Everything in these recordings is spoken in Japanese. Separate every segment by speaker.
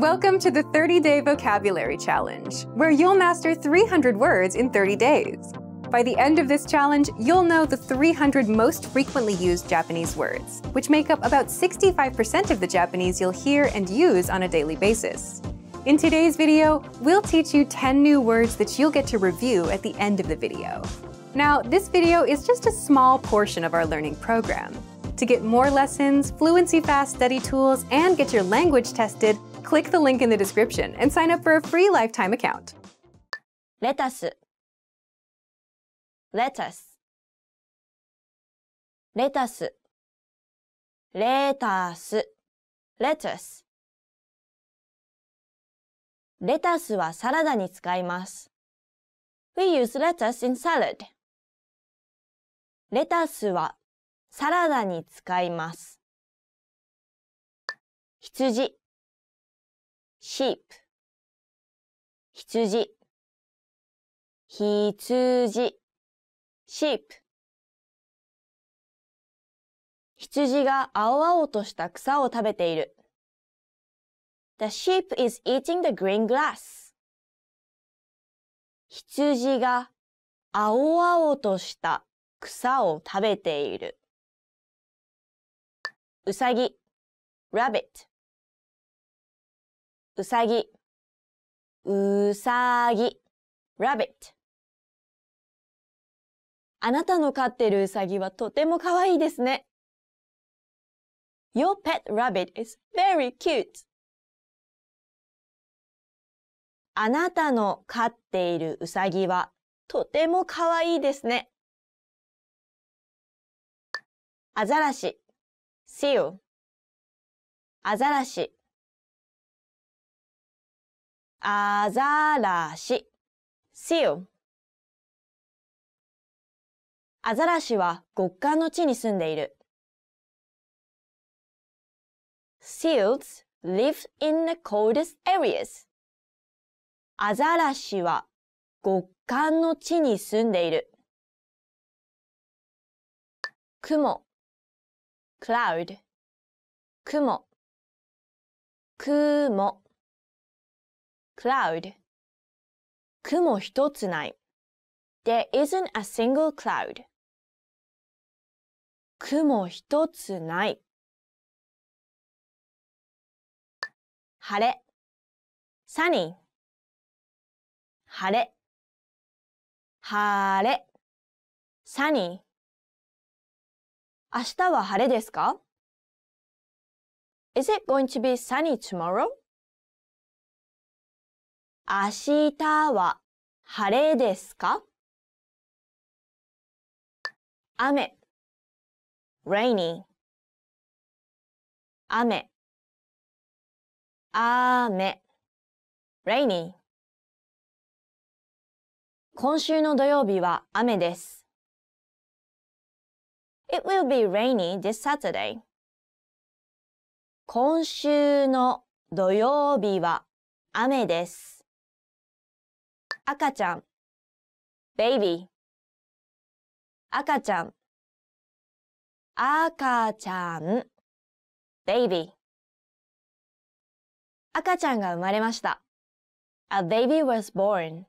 Speaker 1: Welcome to the 30 Day Vocabulary Challenge, where you'll master 300 words in 30 days. By the end of this challenge, you'll know the 300 most frequently used Japanese words, which make up about 65% of the Japanese you'll hear and use on a daily basis. In today's video, we'll teach you 10 new words that you'll get to review at the end of the video. Now, this video is just a small portion of our learning program. To get more lessons, Fluency Fast study tools, and get your language tested, click the link in the description and sign up for a free lifetime account. レタス lettuce レタスレタス lettuce レタスはサラダに使います。We use lettuce in salad. レタスはサラダに使います。羊 sheep 羊羊 sheep 羊が青々とした草を食べている。The sheep is eating the green grass. 羊が青々とした草を食べている。うさぎ rabbit うさぎ、うさぎ、rabbit。あなたの飼ってるうさぎはとても可愛いですね。Your pet rabbit is very cute. あなたの飼っているうさぎはとても可愛いですね。アザラシ、seal。アザラシ。アザラシ seal アザラシは極寒の地に住んでいる。seals live in the coldest areas アザラシは極寒の地に住んでいる。雲 cloud 雲雲 cloud 雲一つない There isn't a single cloud 雲一つない晴れ sunny 晴れ晴れ sunny 明日は晴れですか Is it going to be sunny tomorrow? 明日は晴れですか雨 rainy 雨雨 rainy 今週の土曜日は雨です。It will be rainy this Saturday. 今週の土曜日は雨です。赤ちゃん baby 赤ちゃん赤ちゃん baby 赤ちゃんが生まれました A baby was born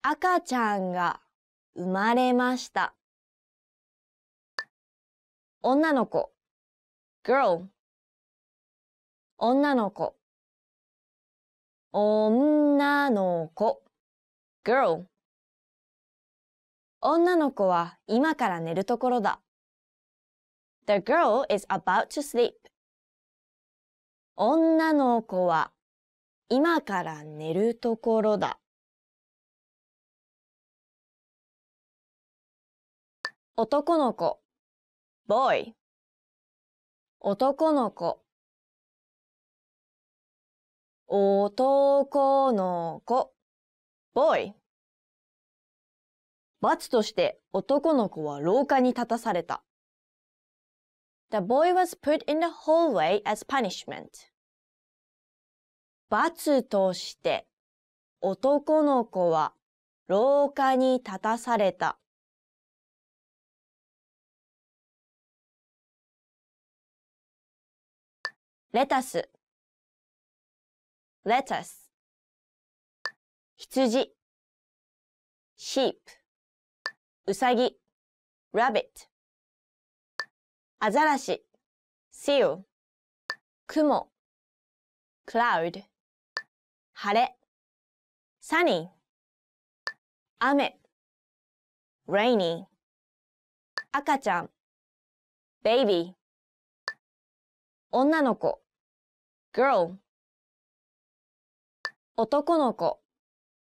Speaker 1: 赤ちゃんが生まれました女の子 girl 女の子女の子 girl 女の子は今から寝るところだ。The girl is about to sleep. 女の子は今から寝るところだ。男の子 boy 男の子男の子 boy 罰として男の子は廊下に立たされた。The boy was put in the hallway as punishment. 罰として男の子は廊下に立たされた。レタス lettuce 羊 sheep うさぎ rabbit アザラシ seal 雲 cloud 晴れ sunny 雨 rainy 赤ちゃん baby 女の子 girl 男の子